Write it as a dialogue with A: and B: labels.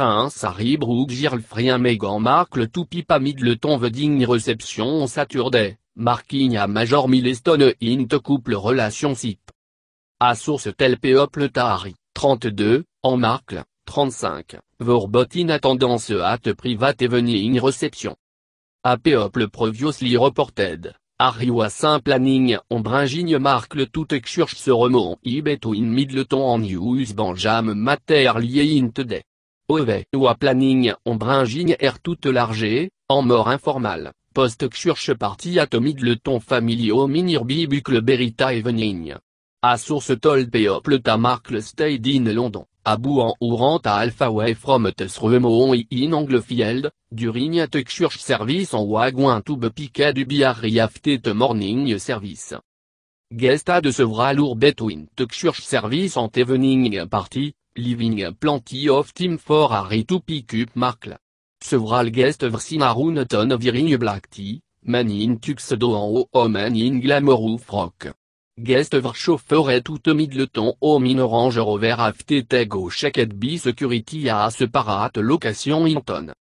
A: Prince Harry Brooke Megan Meghan Markle tout pipa Middleton Wedding Reception Saturday, Marking à Major Milestone Int Couple relation sip. A source tel peuple trente 32, en Markle, 35, Vorbot in attendance hâte private evening reception. A previos previously reported. Harry was planning on bringing markle tout church se remont i in Middleton en use Benjamin Mater in today ou à planning en air air toute largé en mort informal, post church party atomide le ton familio minir bucle berita evening. À source tol people ta le stayed in London, à bout en ourant à alpha way from tesremo in Anglefield, during at church service en wagon to piquet du biarri te morning service. Guesta de sevra lourd between church service en evening party, Living plenty of team for Harry to pick up Markle. Several guest of seen ton of Black Tea, man in Tuxedo en haut in Glamour frock. Guest were chauffeur et tout middleton o in orange rover after tag check security a separate location in ton.